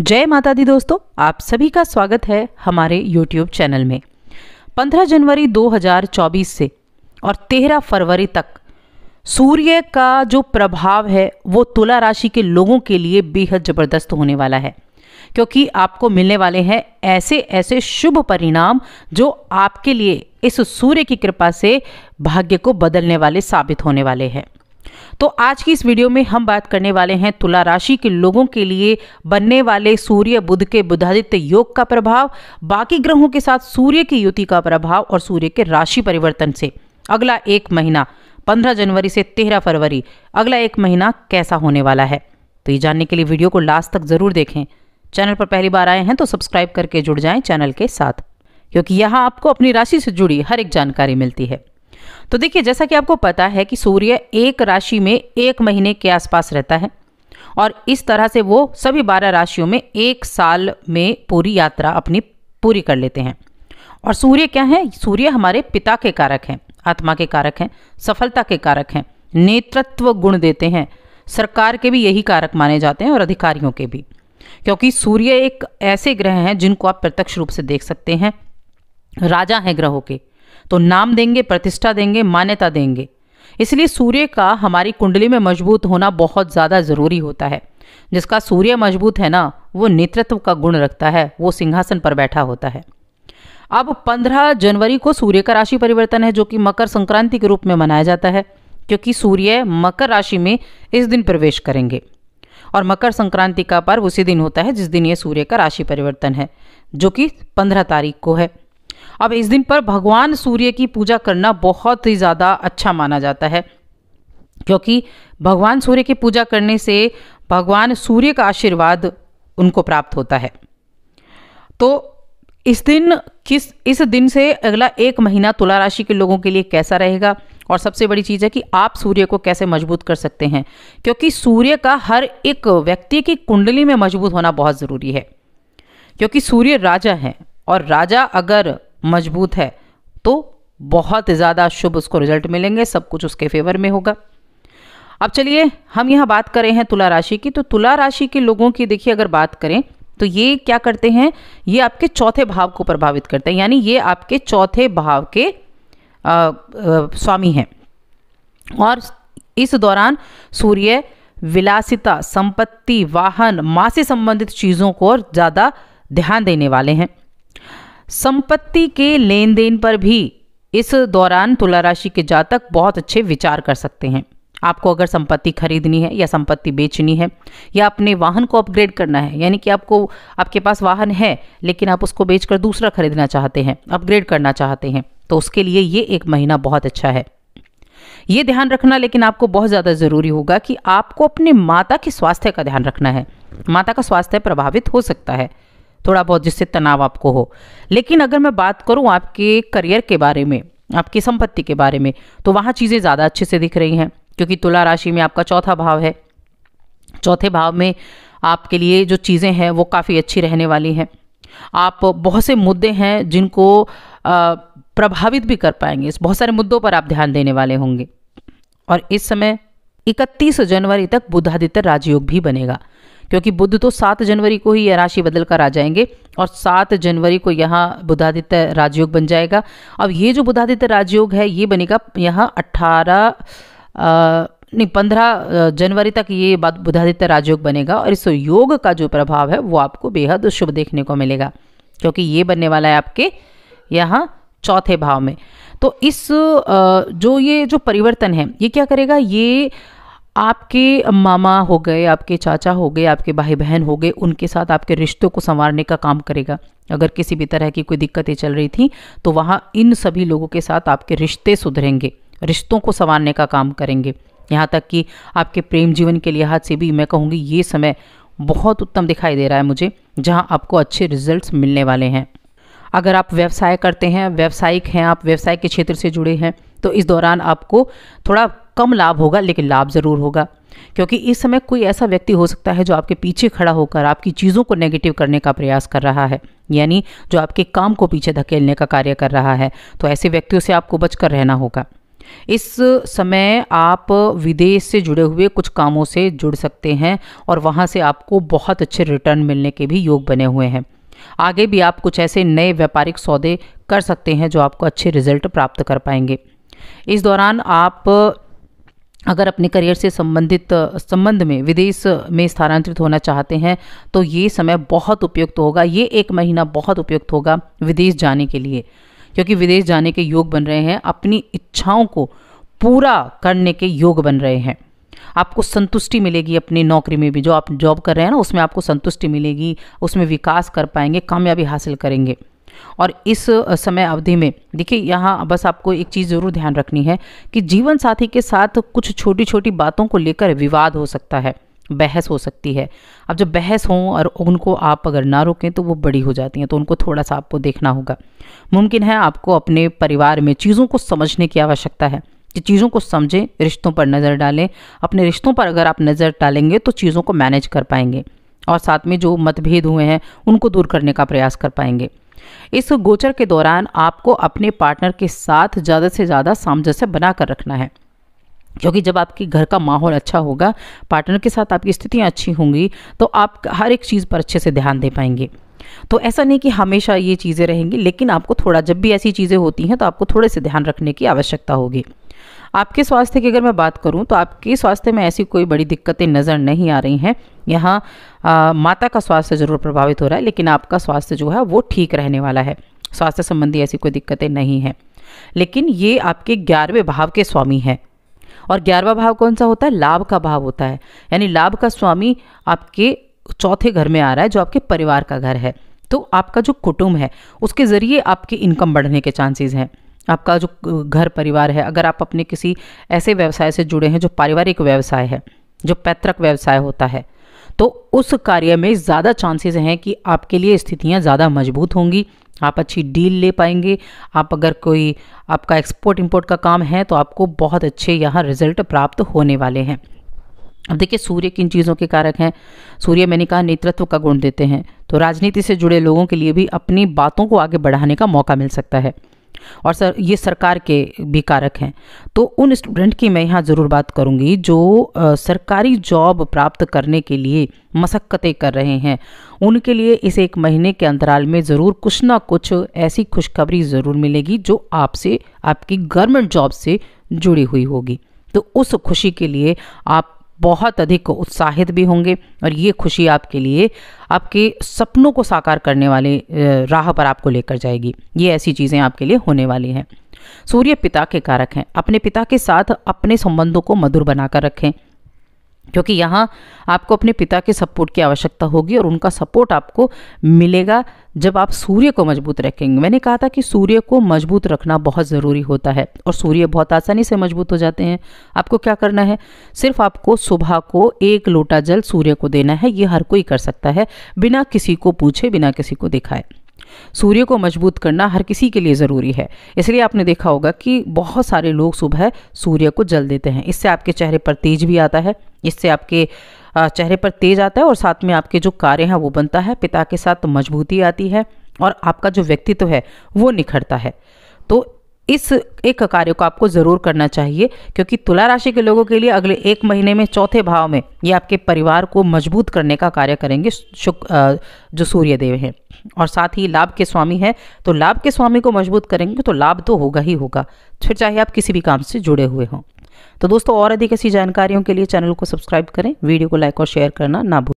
जय माता दी दोस्तों आप सभी का स्वागत है हमारे YouTube चैनल में 15 जनवरी 2024 से और 13 फरवरी तक सूर्य का जो प्रभाव है वो तुला राशि के लोगों के लिए बेहद ज़बरदस्त होने वाला है क्योंकि आपको मिलने वाले हैं ऐसे ऐसे शुभ परिणाम जो आपके लिए इस सूर्य की कृपा से भाग्य को बदलने वाले साबित होने वाले हैं तो आज की इस वीडियो में हम बात करने वाले हैं तुला राशि के लोगों के लिए बनने वाले सूर्य बुध के बुधादित्य योग का प्रभाव बाकी ग्रहों के साथ सूर्य की युति का प्रभाव और सूर्य के राशि परिवर्तन से अगला एक महीना 15 जनवरी से 13 फरवरी अगला एक महीना कैसा होने वाला है तो ये जानने के लिए वीडियो को लास्ट तक जरूर देखें चैनल पर पहली बार आए हैं तो सब्सक्राइब करके जुड़ जाएं चैनल के साथ क्योंकि यहां आपको अपनी राशि से जुड़ी हर एक जानकारी मिलती है तो देखिए जैसा कि आपको पता है कि सूर्य एक राशि में एक महीने के आसपास रहता है और इस तरह से वो सभी बारह राशियों में एक साल में पूरी यात्रा अपनी पूरी कर लेते हैं और सूर्य क्या है सूर्य हमारे पिता के कारक हैं आत्मा के कारक हैं सफलता के कारक हैं नेतृत्व गुण देते हैं सरकार के भी यही कारक माने जाते हैं और अधिकारियों के भी क्योंकि सूर्य एक ऐसे ग्रह हैं जिनको आप प्रत्यक्ष रूप से देख सकते हैं राजा हैं ग्रहों के तो नाम देंगे प्रतिष्ठा देंगे मान्यता देंगे इसलिए सूर्य का हमारी कुंडली में मजबूत होना बहुत ज़्यादा ज़रूरी होता है जिसका सूर्य मजबूत है ना वो नेतृत्व का गुण रखता है वो सिंहासन पर बैठा होता है अब 15 जनवरी को सूर्य का राशि परिवर्तन है जो कि मकर संक्रांति के रूप में मनाया जाता है क्योंकि सूर्य मकर राशि में इस दिन प्रवेश करेंगे और मकर संक्रांति का पर्व उसी दिन होता है जिस दिन ये सूर्य का राशि परिवर्तन है जो कि पंद्रह तारीख को है अब इस दिन पर भगवान सूर्य की पूजा करना बहुत ही ज़्यादा अच्छा माना जाता है क्योंकि भगवान सूर्य की पूजा करने से भगवान सूर्य का आशीर्वाद उनको प्राप्त होता है तो इस दिन किस इस दिन से अगला एक महीना तुला राशि के लोगों के लिए कैसा रहेगा और सबसे बड़ी चीज़ है कि आप सूर्य को कैसे मजबूत कर सकते हैं क्योंकि सूर्य का हर एक व्यक्ति की कुंडली में मजबूत होना बहुत ज़रूरी है क्योंकि सूर्य राजा है और राजा अगर मजबूत है तो बहुत ज़्यादा शुभ उसको रिजल्ट मिलेंगे सब कुछ उसके फेवर में होगा अब चलिए हम यहाँ बात करें हैं तुला राशि की तो तुला राशि के लोगों की देखिए अगर बात करें तो ये क्या करते हैं ये आपके चौथे भाव को प्रभावित करते हैं यानी ये आपके चौथे भाव के आ, आ, स्वामी हैं और इस दौरान सूर्य विलासिता संपत्ति वाहन माँ से संबंधित चीज़ों को ज़्यादा ध्यान देने वाले हैं संपत्ति के लेन देन पर भी इस दौरान तुला राशि के जातक बहुत अच्छे विचार कर सकते हैं आपको अगर संपत्ति खरीदनी है या संपत्ति बेचनी है या अपने वाहन को अपग्रेड करना है यानी कि आपको आपके पास वाहन है लेकिन आप उसको बेचकर दूसरा खरीदना चाहते हैं अपग्रेड करना चाहते हैं तो उसके लिए ये एक महीना बहुत अच्छा है ये ध्यान रखना लेकिन आपको बहुत ज़्यादा ज़रूरी होगा कि आपको अपने माता के स्वास्थ्य का ध्यान रखना है माता का स्वास्थ्य प्रभावित हो सकता है थोड़ा बहुत जिससे तनाव आपको हो लेकिन अगर मैं बात करूँ आपके करियर के बारे में आपकी संपत्ति के बारे में तो वहाँ चीज़ें ज़्यादा अच्छे से दिख रही हैं क्योंकि तुला राशि में आपका चौथा भाव है चौथे भाव में आपके लिए जो चीज़ें हैं वो काफ़ी अच्छी रहने वाली हैं आप बहुत से मुद्दे हैं जिनको प्रभावित भी कर पाएंगे इस बहुत सारे मुद्दों पर आप ध्यान देने वाले होंगे और इस समय 31 जनवरी तक बुधादित्य राजयोग भी बनेगा क्योंकि बुद्ध तो सात जनवरी को ही यह राशि बदल कर आ जाएंगे और सात जनवरी को यहाँ बुधादित्य राजयोग बन जाएगा अब ये जो बुधादित्य राजयोग है ये बनेगा यहाँ अट्ठारह नहीं पंद्रह जनवरी तक ये बुधादित्य राजयोग बनेगा और इस योग का जो प्रभाव है वो आपको बेहद शुभ देखने को मिलेगा क्योंकि ये बनने वाला है आपके यहाँ चौथे भाव में तो इस जो ये जो परिवर्तन है ये क्या करेगा ये आपके मामा हो गए आपके चाचा हो गए आपके भाई बहन हो गए उनके साथ आपके रिश्तों को संवारने का काम करेगा अगर किसी भी तरह की कोई दिक्कतें चल रही थी तो वहाँ इन सभी लोगों के साथ आपके रिश्ते सुधरेंगे रिश्तों को संवारने का काम करेंगे यहाँ तक कि आपके प्रेम जीवन के लिहाज से भी मैं कहूँगी ये समय बहुत उत्तम दिखाई दे रहा है मुझे जहाँ आपको अच्छे रिजल्ट मिलने वाले हैं अगर आप व्यवसाय करते हैं व्यवसायिक हैं आप व्यवसाय के क्षेत्र से जुड़े हैं तो इस दौरान आपको थोड़ा कम लाभ होगा लेकिन लाभ ज़रूर होगा क्योंकि इस समय कोई ऐसा व्यक्ति हो सकता है जो आपके पीछे खड़ा होकर आपकी चीज़ों को नेगेटिव करने का प्रयास कर रहा है यानी जो आपके काम को पीछे धकेलने का कार्य कर रहा है तो ऐसे व्यक्तियों से आपको बचकर रहना होगा इस समय आप विदेश से जुड़े हुए कुछ कामों से जुड़ सकते हैं और वहाँ से आपको बहुत अच्छे रिटर्न मिलने के भी योग बने हुए हैं आगे भी आप कुछ ऐसे नए व्यापारिक सौदे कर सकते हैं जो आपको अच्छे रिजल्ट प्राप्त कर पाएंगे इस दौरान आप अगर अपने करियर से संबंधित संबंध में विदेश में स्थानांतरित होना चाहते हैं तो ये समय बहुत उपयुक्त होगा ये एक महीना बहुत उपयुक्त होगा विदेश जाने के लिए क्योंकि विदेश जाने के योग बन रहे हैं अपनी इच्छाओं को पूरा करने के योग बन रहे हैं आपको संतुष्टि मिलेगी अपनी नौकरी में भी जो आप जॉब कर रहे हैं ना उसमें आपको संतुष्टि मिलेगी उसमें विकास कर पाएंगे कामयाबी हासिल करेंगे और इस समय अवधि में देखिए यहाँ बस आपको एक चीज़ ज़रूर ध्यान रखनी है कि जीवन साथी के साथ कुछ छोटी छोटी बातों को लेकर विवाद हो सकता है बहस हो सकती है अब जब बहस हो और उनको आप अगर ना रोकें तो वो बड़ी हो जाती हैं तो उनको थोड़ा सा आपको देखना होगा मुमकिन है आपको अपने परिवार में चीज़ों को समझने की आवश्यकता है कि चीज़ों को समझें रिश्तों पर नज़र डालें अपने रिश्तों पर अगर आप नज़र डालेंगे तो चीज़ों को मैनेज कर पाएंगे और साथ में जो मतभेद हुए हैं उनको दूर करने का प्रयास कर पाएंगे इस गोचर के दौरान आपको अपने पार्टनर के साथ ज़्यादा से ज़्यादा सामंजस्य बना कर रखना है क्योंकि जब आपके घर का माहौल अच्छा होगा पार्टनर के साथ आपकी स्थितियाँ अच्छी होंगी तो आप हर एक चीज़ पर अच्छे से ध्यान दे पाएंगे तो ऐसा नहीं कि हमेशा ये चीज़ें रहेंगी लेकिन आपको थोड़ा जब भी ऐसी चीज़ें होती हैं तो आपको थोड़े से ध्यान रखने की आवश्यकता होगी आपके स्वास्थ्य की अगर मैं बात करूँ तो आपके स्वास्थ्य में ऐसी कोई बड़ी दिक्कतें नज़र नहीं आ रही हैं यहाँ माता का स्वास्थ्य जरूर प्रभावित हो रहा है लेकिन आपका स्वास्थ्य जो है वो ठीक रहने वाला है स्वास्थ्य संबंधी ऐसी कोई दिक्कतें नहीं हैं लेकिन ये आपके ग्यारहवें भाव के स्वामी हैं और ग्यारहवा भाव कौन सा होता है लाभ का भाव होता है यानी लाभ का स्वामी आपके चौथे घर में आ रहा है जो आपके परिवार का घर है तो आपका जो कुटुंब है उसके ज़रिए आपकी इनकम बढ़ने के चांसेस हैं आपका जो घर परिवार है अगर आप अपने किसी ऐसे व्यवसाय से जुड़े हैं जो पारिवारिक व्यवसाय है जो पैतृक व्यवसाय होता है तो उस कार्य में ज़्यादा चांसेस हैं कि आपके लिए स्थितियाँ ज़्यादा मजबूत होंगी आप अच्छी डील ले पाएंगे आप अगर कोई आपका एक्सपोर्ट इम्पोर्ट का काम है तो आपको बहुत अच्छे यहाँ रिजल्ट प्राप्त होने वाले हैं अब देखिए सूर्य किन चीज़ों के कारक हैं सूर्य मैंने कहा नेतृत्व का गुण देते हैं तो राजनीति से जुड़े लोगों के लिए भी अपनी बातों को आगे बढ़ाने का मौका मिल सकता है और सर ये सरकार के भी कारक हैं तो उन स्टूडेंट की मैं यहाँ ज़रूर बात करूँगी जो आ, सरकारी जॉब प्राप्त करने के लिए मशक्क़तें कर रहे हैं उनके लिए इस एक महीने के अंतराल में ज़रूर कुछ ना कुछ ऐसी खुशखबरी ज़रूर मिलेगी जो आपसे आपकी गवर्नमेंट जॉब से जुड़ी हुई होगी तो उस खुशी के लिए आप बहुत अधिक उत्साहित भी होंगे और ये खुशी आपके लिए आपके सपनों को साकार करने वाले राह पर आपको लेकर जाएगी ये ऐसी चीज़ें आपके लिए होने वाली हैं सूर्य पिता के कारक हैं अपने पिता के साथ अपने संबंधों को मधुर बनाकर रखें क्योंकि यहाँ आपको अपने पिता के सपोर्ट की आवश्यकता होगी और उनका सपोर्ट आपको मिलेगा जब आप सूर्य को मजबूत रखेंगे मैंने कहा था कि सूर्य को मजबूत रखना बहुत ज़रूरी होता है और सूर्य बहुत आसानी से मजबूत हो जाते हैं आपको क्या करना है सिर्फ आपको सुबह को एक लोटा जल सूर्य को देना है ये हर कोई कर सकता है बिना किसी को पूछे बिना किसी को दिखाए सूर्य को मजबूत करना हर किसी के लिए ज़रूरी है इसलिए आपने देखा होगा कि बहुत सारे लोग सुबह सूर्य को जल देते हैं इससे आपके चेहरे पर तेज भी आता है इससे आपके चेहरे पर तेज आता है और साथ में आपके जो कार्य हैं वो बनता है पिता के साथ मजबूती आती है और आपका जो व्यक्तित्व है वो निखरता है तो इस एक कार्य को आपको ज़रूर करना चाहिए क्योंकि तुला राशि के लोगों के लिए अगले एक महीने में चौथे भाव में ये आपके परिवार को मजबूत करने का कार्य करेंगे शुक जो सूर्य देव हैं और साथ ही लाभ के स्वामी हैं तो लाभ के स्वामी को मजबूत करेंगे तो लाभ तो होगा ही होगा फिर चाहे आप किसी भी काम से जुड़े हुए हों तो दोस्तों और अधिक ऐसी जानकारियों के लिए चैनल को सब्सक्राइब करें वीडियो को लाइक और शेयर करना ना भूलें